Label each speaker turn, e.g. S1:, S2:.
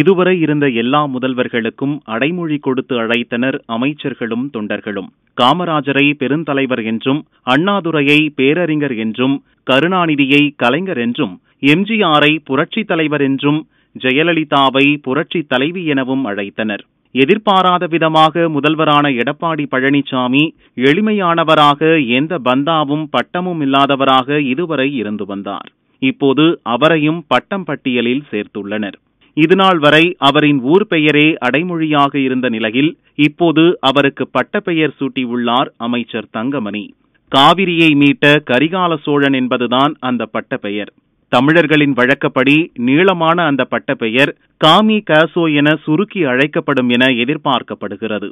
S1: இதுவரை இருந்த எல்லா முதல்வர்களுக்கும் அடைமொழி கொடுத்து அழைத்தனர் அமைச்சர்களும் தொண்டர்களும் காமராஜரை பெருந்தலைவர் என்றும் அண்ணாதுரையை பேரறிஞர் என்றும் கருணாநிதியை கலைஞர் என்றும் எம்ஜிஆரை புரட்சித் தலைவர் என்றும் ஜெயலலிதாவை புரட்சி தலைவி எனவும் அழைத்தனர் எதிர்பாராத விதமாக முதல்வரான எடப்பாடி பழனிசாமி எளிமையானவராக எந்த பந்தாவும் பட்டமும் இல்லாதவராக இதுவரை இருந்து வந்தார் இப்போது அவரையும் பட்டம் பட்டியலில் சேர்த்துள்ளனர் இதுநாள் வரை அவரின் ஊர் பெயரே அடைமொழியாக இருந்த நிலையில் இப்போது அவருக்கு பட்டப்பெயர் சூட்டியுள்ளார் அமைச்சர் தங்கமணி காவிரியை மீட்ட கரிகால சோழன் என்பதுதான் அந்த பட்டப்பெயர் தமிழர்களின் வழக்கப்படி நீளமான அந்த பட்டப்பெயர் காமி காசோ என சுருக்கி அழைக்கப்படும் என எதிர்பார்க்கப்படுகிறது